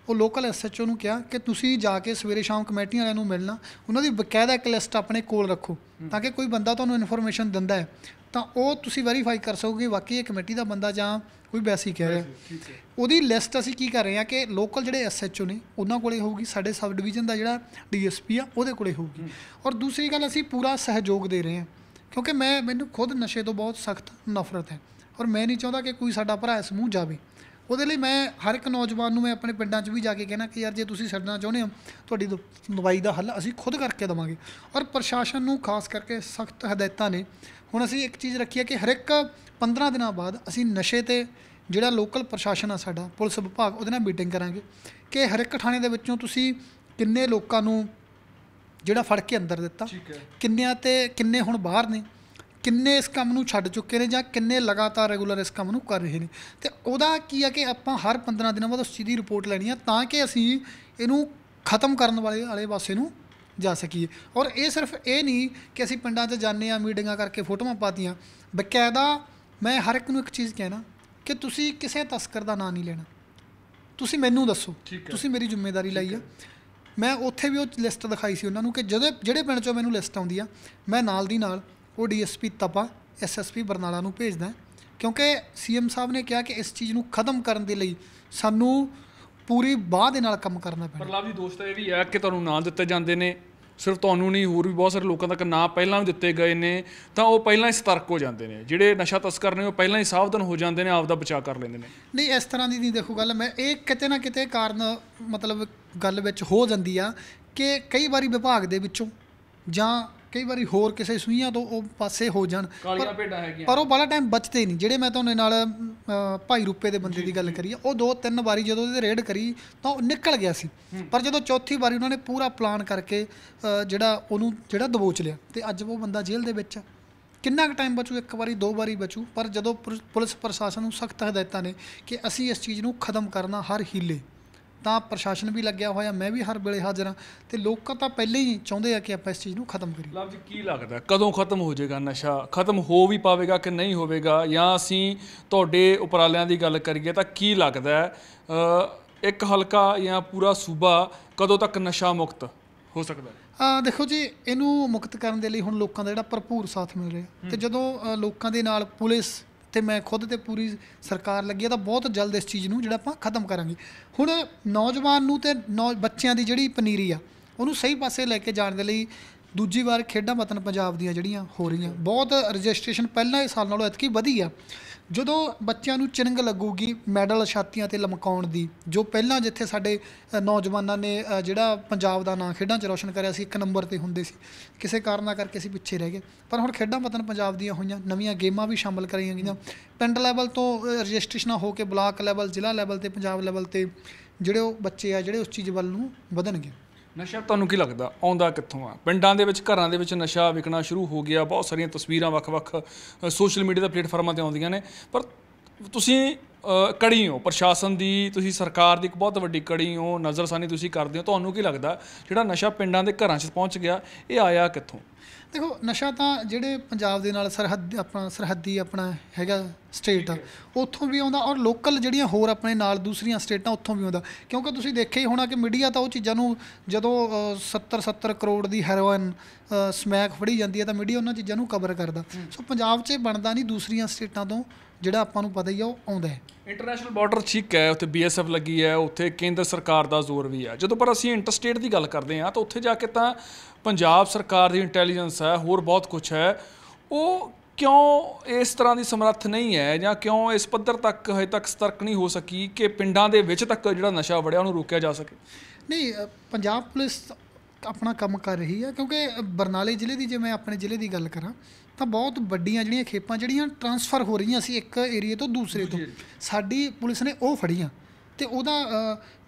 S2: ਉਹ ਲੋਕਲ ਐਸਐਚਓ ਨੂੰ ਕਿਹਾ ਕਿ ਤੁਸੀਂ ਜਾ ਕੇ ਸਵੇਰੇ ਸ਼ਾਮ ਕਮੇਟੀਆਂ ਵਾਲਿਆਂ ਨੂੰ ਮਿਲਣਾ ਉਹਨਾਂ ਦੀ ਬਕਾਇਦਾ ਇੱਕ ਲਿਸਟ ਆਪਣੇ ਕੋਲ ਰੱਖੋ ਤਾਂ ਕਿ ਕੋਈ ਬੰਦਾ ਤੁਹਾਨੂੰ ਇਨਫੋਰਮੇਸ਼ਨ ਦਿੰਦਾ ਹੈ ਤਾਂ ਉਹ ਤੁਸੀਂ ਵੈਰੀਫਾਈ ਕਰ ਸਕੋਗੇ ਵਾਕਈ ਇਹ ਕਮੇਟੀ ਦਾ ਬੰਦਾ ਜਾਂ ਕੋਈ ਵੈਸੀ ਕਹਿ ਰਿਹਾ ਉਹਦੀ ਲਿਸਟ ਅਸੀਂ ਕੀ ਕਰ ਰਹੇ ਹਾਂ ਕਿ ਲੋਕਲ ਜਿਹੜੇ ਐਸਐਚਓ ਨੇ ਉਹਨਾਂ ਕੋਲੇ ਹੋਊਗੀ ਸਾਡੇ ਸਬ ਡਿਵੀਜ਼ਨ ਦਾ ਜਿਹੜਾ ਡੀਐਸਪੀ ਆ ਉਹਦੇ ਕੋਲੇ ਹੋਊਗੀ ਔਰ ਦੂਸਰੀ ਗੱਲ ਅਸੀਂ ਪੂਰਾ ਸਹਿਯੋਗ ਦੇ ਰਹੇ ਹਾਂ ਕਿਉਂਕਿ ਮੈਂ ਮੈਨੂੰ ਖੁਦ ਨਸ਼ੇ ਤੋਂ ਬਹੁਤ ਸਖਤ ਨਫ਼ਰਤ ਹੈ ਔਰ ਮੈਂ ਨਹੀਂ ਚਾਹੁੰਦਾ ਕਿ ਕੋਈ ਸਾਡਾ ਭਰਾ ਇਸ ਮੂੰਹ ਜਾਵੇ ਉਹਦੇ ਲਈ ਮੈਂ ਹਰ ਇੱਕ ਨੌਜਵਾਨ ਨੂੰ ਮੈਂ ਆਪਣੇ ਪਿੰਡਾਂ 'ਚ ਵੀ ਜਾ ਕੇ ਕਹਿਣਾ ਕਿ ਯਾਰ ਜੇ ਤੁਸੀਂ ਛੱਡਣਾ ਚਾਹੁੰਦੇ ਹੋ ਤੁਹਾਡੀ ਦਵਾਈ ਦਾ ਹੱਲ ਅਸੀਂ ਖੁਦ ਕਰਕੇ ਦਵਾਂਗੇ ਔਰ ਪ੍ਰਸ਼ਾਸਨ ਨੂੰ ਖਾਸ ਕਰਕੇ ਸਖਤ ਹਦਾਇਤਾਂ ਨੇ ਹੁਣ ਅਸੀਂ ਇੱਕ ਚੀਜ਼ ਰੱਖੀ ਹੈ ਕਿ ਹਰ ਇੱਕ 15 ਦਿਨਾਂ ਬਾਅਦ ਅਸੀਂ ਨਸ਼ੇ ਤੇ ਜਿਹੜਾ ਲੋਕਲ ਪ੍ਰਸ਼ਾਸਨ ਆ ਸਾਡਾ ਪੁਲਿਸ ਵਿਭਾਗ ਉਹਦੇ ਨਾਲ ਮੀਟਿੰਗ ਕਰਾਂਗੇ ਕਿ ਹਰ ਇੱਕ ਥਾਣੇ ਦੇ ਵਿੱਚੋਂ ਤੁਸੀਂ ਕਿੰਨੇ ਲੋਕਾਂ ਨੂੰ ਜਿਹੜਾ ਫੜ ਕੇ ਅੰਦਰ ਦਿੱਤਾ ਕਿੰਨਿਆਂ ਤੇ ਕਿੰਨੇ ਹੁਣ ਬਾਹਰ ਨੇ ਕਿੰਨੇ ਇਸ ਕੰਮ ਨੂੰ ਛੱਡ ਚੁੱਕੇ ਨੇ ਜਾਂ ਕਿੰਨੇ ਲਗਾਤਾਰ ਰੈਗੂਲਰ ਇਸ ਕੰਮ ਨੂੰ ਕਰ ਰਹੇ ਨੇ ਤੇ ਉਹਦਾ ਕੀ ਆ ਕਿ ਆਪਾਂ ਹਰ 15 ਦਿਨਾਂ ਬਾਅਦ ਉਸ ਚੀਜ਼ ਦੀ ਰਿਪੋਰਟ ਲੈਣੀ ਆ ਤਾਂ ਕਿ ਅਸੀਂ ਇਹਨੂੰ ਖਤਮ ਕਰਨ ਵਾਲੇ ਵਾਲੇ ਪਾਸੇ ਨੂੰ ਜਾ ਸਕੀਏ ਔਰ ਇਹ ਸਿਰਫ ਇਹ ਨਹੀਂ ਕਿ ਅਸੀਂ ਪਿੰਡਾਂ 'ਚ ਜਾਂਦੇ ਆ ਮੀਟਿੰਗਾਂ ਕਰਕੇ ਫੋਟੋਆਂ ਪਾਤੀਆਂ ਬਕਾਇਦਾ ਮੈਂ ਹਰ ਇੱਕ ਨੂੰ ਇੱਕ ਚੀਜ਼ ਕਹਿਣਾ ਕਿ ਤੁਸੀਂ ਕਿਸੇ ਤਸਕਰ ਦਾ ਨਾਂ ਨਹੀਂ ਲੈਣਾ ਤੁਸੀਂ ਮੈਨੂੰ ਦੱਸੋ ਤੁਸੀਂ ਮੇਰੀ ਜ਼ਿੰਮੇਵਾਰੀ ਲਈ ਆ ਮੈਂ ਉੱਥੇ ਵੀ ਉਹ ਲਿਸਟ ਦਿਖਾਈ ਸੀ ਉਹਨਾਂ ਨੂੰ ਕਿ ਜਦੋਂ ਜਿਹੜੇ ਪਿੰਡ 'ਚੋਂ ਮੈਨੂੰ ਲਿਸਟ ਆਉਂਦੀ ਆ ਮੈਂ ਨਾਲ ਦੀ ਨਾਲ ਉਹ ਡੀਐਸਪੀ ਤਪਾ ਐਸਐਸਪੀ ਬਰਨਾਲਾ ਨੂੰ ਭੇਜਦਾ ਕਿਉਂਕਿ ਸੀਐਮ ਸਾਹਿਬ ਨੇ ਕਿਹਾ ਕਿ ਇਸ ਚੀਜ਼ ਨੂੰ ਖਤਮ ਕਰਨ ਦੇ ਲਈ ਸਾਨੂੰ ਪੂਰੀ ਬਾਹ ਦੇ ਨਾਲ ਕੰਮ ਕਰਨਾ ਪੈਣਾ
S1: ਪਰ ਲਾਭ ਜੀ ਦੋਸਤ ਇਹ ਵੀ ਹੈ ਕਿ ਤੁਹਾਨੂੰ ਨਾਂ ਦਿੱਤੇ ਜਾਂਦੇ ਨੇ ਸਿਰਫ ਤੁਹਾਨੂੰ ਨਹੀਂ ਹੋਰ ਵੀ ਬਹੁਤ ਸਾਰੇ ਲੋਕਾਂ ਦਾ ਨਾਂ ਪਹਿਲਾਂ ਵੀ ਦਿੱਤੇ ਗਏ ਨੇ ਤਾਂ ਉਹ ਪਹਿਲਾਂ ਹੀ ਸਤਰਕ ਹੋ ਜਾਂਦੇ ਨੇ ਜਿਹੜੇ ਨਸ਼ਾ ਤਸਕਰ ਨੇ ਉਹ ਪਹਿਲਾਂ ਹੀ ਸਾਵਧਾਨ ਹੋ ਜਾਂਦੇ ਨੇ ਆਪ ਦਾ ਬਚਾਅ ਕਰ ਲੈਂਦੇ ਨੇ
S2: ਨਹੀਂ ਇਸ ਤਰ੍ਹਾਂ ਦੀ ਨਹੀਂ ਦੇਖੋ ਗੱਲ ਮੈਂ ਇਹ ਕਿਤੇ ਨਾ ਕਿਤੇ ਕਾਰਨ ਮਤਲਬ ਗੱਲ ਵਿੱਚ ਹੋ ਜਾਂਦੀ ਆ ਕਿ ਕਈ ਵਾਰੀ ਵਿਭਾਗ ਦੇ ਵਿੱਚੋਂ ਜਾਂ ਕਈ ਵਾਰੀ ਹੋਰ ਕਿਸੇ ਸੂਈਆਂ ਤੋਂ ਉਹ ਪਾਸੇ ਹੋ ਜਾਣ ਕਾਲੀਆਂ ਭੇਡਾਂ ਹੈਗੀਆਂ ਪਰ ਉਹ ਬਾਲਾ ਟਾਈਮ ਬਚਦੇ ਨਹੀਂ ਜਿਹੜੇ ਮੈਂ ਤੁਹਾਨੂੰ ਨਾਲ ਭਾਈ ਰੂਪੇ ਦੇ ਬੰਦੇ ਦੀ ਗੱਲ ਕਰੀ ਆ ਉਹ ਦੋ ਤਿੰਨ ਵਾਰੀ ਜਦੋਂ ਉਹਦੇ ਰੇਡ ਕਰੀ ਤਾਂ ਉਹ ਨਿਕਲ ਗਿਆ ਸੀ ਪਰ ਜਦੋਂ ਚੌਥੀ ਵਾਰੀ ਉਹਨਾਂ ਨੇ ਪੂਰਾ ਪਲਾਨ ਕਰਕੇ ਜਿਹੜਾ ਉਹਨੂੰ ਜਿਹੜਾ ਦਬੋਚ ਲਿਆ ਤੇ ਅੱਜ ਉਹ ਬੰਦਾ ਜੇਲ੍ਹ ਦੇ ਵਿੱਚ ਕਿੰਨਾ ਕੁ ਟਾਈਮ ਬਚੂ ਇੱਕ ਵਾਰੀ ਦੋ ਵਾਰੀ ਬਚੂ ਪਰ ਜਦੋਂ ਪੁਲਿਸ ਪ੍ਰਸ਼ਾਸਨ ਨੂੰ ਸਖਤ ਹਦਾਇਤਾਂ ਨੇ ਕਿ ਅਸੀਂ ਇਸ ਚੀਜ਼ ਨੂੰ ਖਤਮ ਕਰਨਾ ਹਰ ਹੀਲੇ ਤਾਂ ਪ੍ਰਸ਼ਾਸਨ ਵੀ ਲੱਗਿਆ ਹੋਇਆ ਮੈਂ ਵੀ ਹਰ ਵੇਲੇ ਹਾਜ਼ਰ ਹਾਂ ਤੇ ਲੋਕਾਂ ਤਾਂ ਪਹਿਲੇ ਹੀ ਚਾਹੁੰਦੇ ਆ ਕਿ ਆਪਾਂ ਇਸ ਚੀਜ਼ ਨੂੰ ਖਤਮ ਕਰੀਏ
S1: ਲਵ ਜੀ ਕੀ ਲੱਗਦਾ ਕਦੋਂ ਖਤਮ ਹੋ ਜਾਏਗਾ ਨਸ਼ਾ ਖਤਮ ਹੋ ਵੀ ਪਾਵੇਗਾ ਕਿ ਨਹੀਂ ਹੋਵੇਗਾ ਜਾਂ ਅਸੀਂ ਤੁਹਾਡੇ ਉਪਰਾਲਿਆਂ ਦੀ ਗੱਲ ਕਰੀਏ ਤਾਂ ਕੀ ਲੱਗਦਾ ਇੱਕ ਹਲਕਾ ਜਾਂ ਪੂਰਾ ਸੂਬਾ ਕਦੋਂ ਤੱਕ ਨਸ਼ਾ ਮੁਕਤ ਹੋ ਸਕਦਾ ਹੈ
S2: ਆ ਦੇਖੋ ਜੀ ਇਹਨੂੰ ਮੁਕਤ ਕਰਨ ਦੇ ਲਈ ਹੁਣ ਲੋਕਾਂ ਦਾ ਜਿਹੜਾ ਭਰਪੂਰ ਸਾਥ ਮਿਲ ਰਿਹਾ ਤੇ ਜਦੋਂ ਲੋਕਾਂ ਦੇ ਨਾਲ ਪੁਲਿਸ ਤੇ ਮੈਂ ਖੁਦ ਤੇ ਪੂਰੀ ਸਰਕਾਰ ਲੱਗੀ ਆ ਤਾਂ ਬਹੁਤ ਜਲਦ ਇਸ ਚੀਜ਼ ਨੂੰ ਜਿਹੜਾ ਆਪਾਂ ਖਤਮ ਕਰਾਂਗੇ ਹੁਣ ਨੌਜਵਾਨ ਨੂੰ ਤੇ ਬੱਚਿਆਂ ਦੀ ਜਿਹੜੀ ਪਨੀਰੀ ਆ ਉਹਨੂੰ ਸਹੀ ਪਾਸੇ ਲੈ ਕੇ ਜਾਣ ਦੇ ਲਈ ਦੂਜੀ ਵਾਰ ਖੇਡਾਂ ਵਤਨ ਪੰਜਾਬ ਦੀਆਂ ਜਿਹੜੀਆਂ ਹੋ ਰਹੀਆਂ ਬਹੁਤ ਰਜਿਸਟ੍ਰੇਸ਼ਨ ਪਹਿਲਾਂ ਇਸ ਸਾਲ ਨਾਲੋਂ ਇਤਕੀ ਵਧੀ ਆ ਜਦੋਂ ਬੱਚਿਆਂ ਨੂੰ ਚਿੰਗ ਲੱਗੂਗੀ ਮੈਡਲ ਛਾਤੀਆਂ ਤੇ ਲਮਕਾਉਣ ਦੀ ਜੋ ਪਹਿਲਾਂ ਜਿੱਥੇ ਸਾਡੇ ਨੌਜਵਾਨਾਂ ਨੇ ਜਿਹੜਾ ਪੰਜਾਬ ਦਾ ਨਾਂ ਖੇਡਾਂ 'ਚ ਰੌਸ਼ਨ ਕਰਿਆ ਸੀ ਇੱਕ ਨੰਬਰ ਤੇ ਹੁੰਦੇ ਸੀ ਕਿਸੇ ਕਾਰਨਾਂ ਕਰਕੇ ਅਸੀਂ ਪਿੱਛੇ ਰਹਿ ਗਏ ਪਰ ਹੁਣ ਖੇਡਾਂ ਵਤਨ ਪੰਜਾਬ ਦੀਆਂ ਹੋਈਆਂ ਨਵੀਆਂ ਗੇਮਾਂ ਵੀ ਸ਼ਾਮਲ ਕਰੀਆਂ ਗਈਆਂ ਪਿੰਡ ਲੈਵਲ ਤੋਂ ਰਜਿਸਟ੍ਰੇਸ਼ਨ ਹੋ ਕੇ ਬਲਾਕ ਲੈਵਲ ਜ਼ਿਲ੍ਹਾ ਲੈਵਲ ਤੇ ਪੰਜਾਬ ਲੈਵਲ ਤੇ ਜਿਹੜੇ ਉਹ ਬੱਚੇ ਆ ਜਿਹੜੇ ਉਸ ਚੀਜ਼ ਵੱਲ ਨੂੰ ਵਧਣਗੇ
S1: ਨਸ਼ਾ ਤੁਹਾਨੂੰ ਕੀ ਲੱਗਦਾ ਆਉਂਦਾ ਕਿੱਥੋਂ ਆ ਪਿੰਡਾਂ ਦੇ ਵਿੱਚ ਘਰਾਂ ਦੇ ਵਿੱਚ ਨਸ਼ਾ ਵਿਕਣਾ ਸ਼ੁਰੂ ਹੋ ਗਿਆ ਬਹੁਤ ਸਾਰੀਆਂ ਤਸਵੀਰਾਂ ਵੱਖ-ਵੱਖ ਸੋਸ਼ਲ ਮੀਡੀਆ ਦੇ ਪਲੇਟਫਾਰਮਾਂ ਤੇ ਆਉਂਦੀਆਂ ਨੇ ਪਰ ਤੁਸੀਂ ਕੜੀ ਹੋ ਪ੍ਰਸ਼ਾਸਨ ਦੀ ਤੁਸੀਂ ਸਰਕਾਰ ਦੀ ਇੱਕ ਬਹੁਤ ਵੱਡੀ ਕੜੀ ਹੋ ਨਜ਼ਰਸਾਨੀ ਤੁਸੀਂ ਕਰਦੇ ਹੋ ਤੁਹਾਨੂੰ ਕੀ ਲੱਗਦਾ ਜਿਹੜਾ ਨਸ਼ਾ ਪਿੰਡਾਂ ਦੇ ਘਰਾਂ 'ਚ ਪਹੁੰਚ ਗਿਆ ਇਹ ਆਇਆ ਕਿੱਥੋਂ
S2: ਦੇਖੋ ਨਸ਼ਾ ਤਾਂ ਜਿਹੜੇ ਪੰਜਾਬ ਦੇ ਨਾਲ ਸਰਹੱਦ ਆਪਣਾ ਸਰਹੱਦੀ ਆਪਣਾ ਹੈਗਾ ਸਟੇਟ ਉੱਥੋਂ ਵੀ ਆਉਂਦਾ ਔਰ ਲੋਕਲ ਜਿਹੜੀਆਂ ਹੋਰ ਆਪਣੇ ਨਾਲ ਦੂਸਰੀਆਂ ਸਟੇਟਾਂ ਉੱਥੋਂ ਵੀ ਆਉਂਦਾ ਕਿਉਂਕਿ ਤੁਸੀਂ ਦੇਖਿਆ ਹੀ ਹੋਣਾ ਕਿ ਮੀਡੀਆ ਤਾਂ ਉਹ ਚੀਜ਼ਾਂ ਨੂੰ ਜਦੋਂ 70 70 ਕਰੋੜ ਦੀ ਹੈਰੋਇਨ ਸਮੈਕ ਫੜੀ ਜਾਂਦੀ ਹੈ ਤਾਂ ਮੀਡੀਆ ਉਹਨਾਂ ਚੀਜ਼ਾਂ ਨੂੰ ਕਵਰ ਕਰਦਾ ਸੋ ਪੰਜਾਬ 'ਚ ਬਣਦਾ ਨਹੀਂ ਦੂਸਰੀਆਂ ਸਟੇਟਾਂ ਤੋਂ ਜਿਹੜਾ ਆਪਾਂ ਨੂੰ ਪਤਾ ਹੀ ਆ ਉਹ ਆਉਂਦਾ ਹੈ
S1: ਇੰਟਰਨੈਸ਼ਨਲ ਬਾਰਡਰ ਠੀਕ ਹੈ ਉੱਥੇ ਬੀਐਸਐਫ ਲੱਗੀ ਹੈ ਉੱਥੇ ਕੇਂਦਰ ਸਰਕਾਰ ਦਾ ਜ਼ੋਰ ਵੀ ਹੈ ਜਦੋਂ ਪਰ ਅਸੀਂ ਇੰਟਰਸਟੇਟ ਦੀ ਗੱਲ ਕਰਦੇ ਹਾਂ ਤਾਂ ਉੱਥੇ ਜਾ ਕੇ ਤਾਂ ਪੰਜਾਬ ਸਰਕਾਰ ਦੀ ਇੰਟੈਲੀਜੈਂਸ ਹੈ ਹੋਰ ਬਹੁਤ ਕੁਝ ਹੈ ਉਹ ਕਿਉਂ ਇਸ ਤਰ੍ਹਾਂ ਦੀ ਸਮਰੱਥ ਨਹੀਂ ਹੈ ਜਾਂ ਕਿਉਂ ਇਸ ਪੱਧਰ ਤੱਕ ਹਜੇ ਤੱਕ ਸਤਰਕ ਨਹੀਂ ਹੋ ਸਕੀ ਕਿ ਪਿੰਡਾਂ ਦੇ ਵਿੱਚ ਤੱਕ ਜਿਹੜਾ ਨਸ਼ਾ ਵੜਿਆ ਉਹਨੂੰ ਰੋਕਿਆ ਜਾ ਸਕੇ
S2: ਨਹੀਂ ਪੰਜਾਬ ਪੁਲਿਸ ਆਪਣਾ ਕੰਮ ਕਰ ਰਹੀ ਹੈ ਕਿਉਂਕਿ ਬਰਨਾਲੇ ਜ਼ਿਲ੍ਹੇ ਦੀ ਜੇ ਮੈਂ ਆਪਣੇ ਜ਼ਿਲ੍ਹੇ ਦੀ ਗੱਲ ਕਰਾਂ ਤਾਂ ਬਹੁਤ ਵੱਡੀਆਂ ਜਿਹੜੀਆਂ ਖੇਪਾਂ ਜਿਹੜੀਆਂ ਟਰਾਂਸਫਰ ਹੋ ਰਹੀਆਂ ਸੀ ਇੱਕ ਏਰੀਆ ਤੋਂ ਦੂਸਰੇ ਤੋਂ ਸਾਡੀ ਪੁਲਿਸ ਨੇ ਉਹ ਫੜੀਆਂ ਤੇ ਉਹਦਾ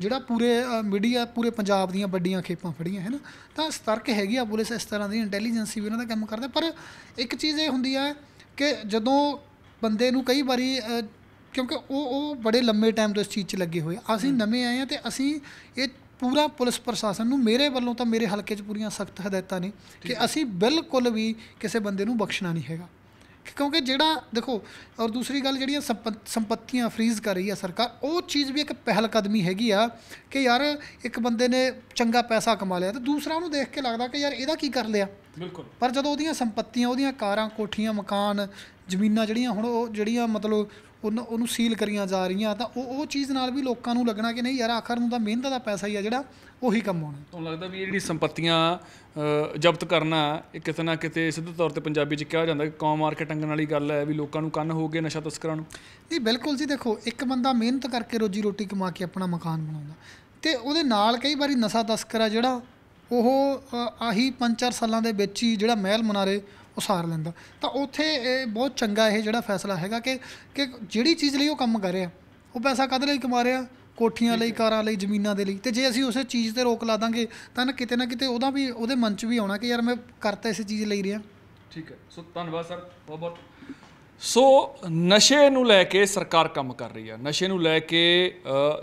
S2: ਜਿਹੜਾ ਪੂਰੇ ਮੀਡੀਆ ਪੂਰੇ ਪੰਜਾਬ ਦੀਆਂ ਵੱਡੀਆਂ ਖੇਪਾਂ ਫੜੀਆਂ ਹੈ ਨਾ ਤਾਂ ਸਤਰਕ ਹੈਗੀ ਆ ਪੁਲਿਸ ਇਸ ਤਰ੍ਹਾਂ ਦੀ ਇੰਟੈਲੀਜੈਂਸੀ ਵੀ ਉਹਨਾਂ ਦਾ ਕੰਮ ਕਰਦਾ ਪਰ ਇੱਕ ਚੀਜ਼ ਇਹ ਹੁੰਦੀ ਆ ਕਿ ਜਦੋਂ ਬੰਦੇ ਨੂੰ ਕਈ ਵਾਰੀ ਕਿਉਂਕਿ ਉਹ ਉਹ ਬੜੇ ਲੰਮੇ ਟਾਈਮ ਤੋਂ ਇਸ ਚੀਜ਼ 'ਚ ਲੱਗੇ ਹੋਏ ਆ ਅਸੀਂ ਨਵੇਂ ਆਏ ਆ ਤੇ ਅਸੀਂ ਇਹ ਪੂਰਾ ਪੁਲਿਸ ਪ੍ਰਸ਼ਾਸਨ ਨੂੰ ਮੇਰੇ ਵੱਲੋਂ ਤਾਂ ਮੇਰੇ ਹਲਕੇ 'ਚ ਪੂਰੀਆਂ ਸਖਤ ਹਦਾਇਤਾਂ ਨੇ ਕਿ ਅਸੀਂ ਬਿਲਕੁਲ ਵੀ ਕਿਸੇ ਬੰਦੇ ਨੂੰ ਬਖਸ਼ਣਾ ਨਹੀਂ ਹੈਗਾ ਕਿਉਂਕਿ ਜਿਹੜਾ ਦੇਖੋ ਔਰ ਦੂਸਰੀ ਗੱਲ ਜਿਹੜੀਆਂ ਸੰਪਤੀਆਂ ਫ੍ਰੀਜ਼ ਕਰ ਰਹੀ ਆ ਸਰਕਾਰ ਉਹ ਚੀਜ਼ ਵੀ ਇੱਕ ਪਹਿਲ ਕਦਮੀ ਹੈਗੀ ਆ ਕਿ ਯਾਰ ਇੱਕ ਬੰਦੇ ਨੇ ਚੰਗਾ ਪੈਸਾ ਕਮਾ ਲਿਆ ਤੇ ਦੂਸਰਾ ਉਹਨੂੰ ਦੇਖ ਕੇ ਲੱਗਦਾ ਕਿ ਯਾਰ ਇਹਦਾ ਕੀ ਕਰ ਲਿਆ ਬਿਲਕੁਲ ਪਰ ਜਦੋਂ ਉਹਦੀਆਂ ਸੰਪਤੀਆਂ ਉਹਦੀਆਂ ਕਾਰਾਂ ਕੋਠੀਆਂ ਮਕਾਨ ਜ਼ਮੀਨਾਂ ਜਿਹੜੀਆਂ ਹੁਣ ਉਹ ਜਿਹੜੀਆਂ ਮਤਲਬ ਉਹਨੂੰ ਉਹਨੂੰ ਸੀਲ ਕਰੀਆਂ ਜਾ ਰਹੀਆਂ ਤਾਂ ਉਹ ਉਹ ਚੀਜ਼ ਨਾਲ ਵੀ ਲੋਕਾਂ ਨੂੰ ਲੱਗਣਾ ਕਿ ਨਹੀਂ ਯਾਰ ਆਖਰ ਨੂੰ ਤਾਂ ਮਿਹਨਤ ਦਾ ਪੈਸਾ ਹੀ ਆ ਜਿਹੜਾ ਉਹੀ ਕੰਮ ਆਉਣਾ
S1: ਤੁਹਾਨੂੰ ਲੱਗਦਾ ਵੀ ਇਹ ਜਿਹੜੀ ਸੰਪਤੀਆਂ ਜ਼ਬਤ ਕਰਨਾ ਇਹ ਕਿਤੇ ਨਾ ਕਿਤੇ ਸਿੱਧੇ ਤੌਰ ਤੇ ਪੰਜਾਬੀ 'ਚ ਕਿਹਾ ਜਾਂਦਾ ਕਿ ਕੌਮ ਮਾਰਕੀਟ ਅੰਗਣ ਵਾਲੀ ਗੱਲ ਹੈ ਵੀ ਲੋਕਾਂ ਨੂੰ ਕੰਨ ਹੋ ਗਏ ਨਸ਼ਾ ਤਸਕਰਾਂ ਨੂੰ
S2: ਨਹੀਂ ਬਿਲਕੁਲ ਜੀ ਦੇਖੋ ਇੱਕ ਬੰਦਾ ਮਿਹਨਤ ਕਰਕੇ ਰੋਜੀ ਰੋਟੀ ਕਮਾ ਕੇ ਆਪਣਾ ਮਕਾਨ ਬਣਾਉਂਦਾ ਤੇ ਉਹਦੇ ਨਾਲ ਕਈ ਵਾਰੀ ਨਸ਼ਾ ਤਸਕਰ ਆ ਜਿਹੜਾ ਉਹ ਆਹੀ 5-4 ਸਾਲਾਂ ਦੇ ਵਿੱਚ ਹੀ ਜਿਹੜਾ ਮਹਿਲ ਮਨਾਰੇ ਉਸਾਰ ਲੈਂਦਾ ਤਾਂ ਉੱਥੇ ਇਹ ਬਹੁਤ ਚੰਗਾ ਇਹ ਜਿਹੜਾ ਫੈਸਲਾ ਹੈਗਾ ਕਿ ਕਿ ਜਿਹੜੀ ਚੀਜ਼ ਲਈ ਉਹ ਕੰਮ ਕਰ ਰਿਹਾ ਉਹ ਪੈਸਾ ਕਦ ਲਈ ਕਮਾ ਰਿਹਾ ਕੋਠੀਆਂ ਲਈ ਕਾਰਾਂ ਲਈ ਜ਼ਮੀਨਾਂ ਦੇ ਲਈ ਤੇ ਜੇ ਅਸੀਂ ਉਸੇ ਚੀਜ਼ ਤੇ ਰੋਕ ਲਾ ਦਾਂਗੇ ਤਾਂ ਨਾ ਕਿਤੇ ਨਾ ਕਿਤੇ ਉਹਦਾ ਵੀ ਉਹਦੇ ਮਨ 'ਚ ਵੀ ਆਉਣਾ ਕਿ ਯਾਰ ਮੈਂ ਕਰਤਾ ਇਸ ਚੀਜ਼ ਲਈ ਰਿਹਾ
S1: ਠੀਕ ਹੈ ਸੋ ਧੰਨਵਾਦ ਸਰ ਬਹੁਤ ਬਹੁਤ ਸੋ ਨਸ਼ੇ ਨੂੰ ਲੈ ਕੇ ਸਰਕਾਰ ਕੰਮ ਕਰ ਰਹੀ ਹੈ ਨਸ਼ੇ ਨੂੰ ਲੈ ਕੇ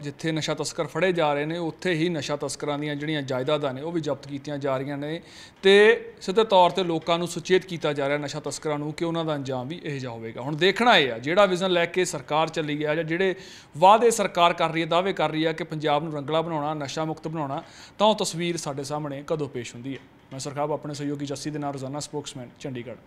S1: ਜਿੱਥੇ ਨਸ਼ਾ ਤਸਕਰ ਫੜੇ ਜਾ ਰਹੇ ਨੇ ਉੱਥੇ ਹੀ ਨਸ਼ਾ ਤਸਕਰਾਂ ਦੀਆਂ ਜਿਹੜੀਆਂ ਜਾਇਦਾਦਾਂ ਨੇ ਉਹ ਵੀ ਜ਼ਬਤ ਕੀਤੀਆਂ ਜਾ ਰਹੀਆਂ ਨੇ ਤੇ ਸਿੱਧੇ ਤੌਰ ਤੇ ਲੋਕਾਂ ਨੂੰ ਸੁਚੇਤ ਕੀਤਾ ਜਾ ਰਿਹਾ ਨਸ਼ਾ ਤਸਕਰਾਂ ਨੂੰ ਕਿ ਉਹਨਾਂ ਦਾ ਅੰਜਾਮ ਵੀ ਇਹ ਜਾ ਹੋਵੇਗਾ ਹੁਣ ਦੇਖਣਾ ਇਹ ਆ ਜਿਹੜਾ ਵਿਜ਼ਨ ਲੈ ਕੇ ਸਰਕਾਰ ਚੱਲੀ ਹੈ ਜਾਂ ਜਿਹੜੇ ਵਾਅਦੇ ਸਰਕਾਰ ਕਰ ਰਹੀ ਹੈ ਦਾਅਵੇ ਕਰ ਰਹੀ ਹੈ ਕਿ ਪੰਜਾਬ ਨੂੰ ਰੰਗਲਾ ਬਣਾਉਣਾ ਨਸ਼ਾ ਮੁਕਤ ਬਣਾਉਣਾ ਤਾਂ ਉਹ ਤਸਵੀਰ ਸਾਡੇ ਸਾਹਮਣੇ ਕਦੋਂ ਪੇਸ਼ ਹੁੰਦੀ ਹੈ ਮੈਂ ਸਰਖਾਬ ਆਪਣੇ ਸਹਿਯੋਗੀ ਜੱਸੀ ਦੇ ਨਾਲ ਰੋਜ਼ਾਨਾ ਸਪੋਕਸਮੈਨ ਚੰਡੀਗੜ੍ਹ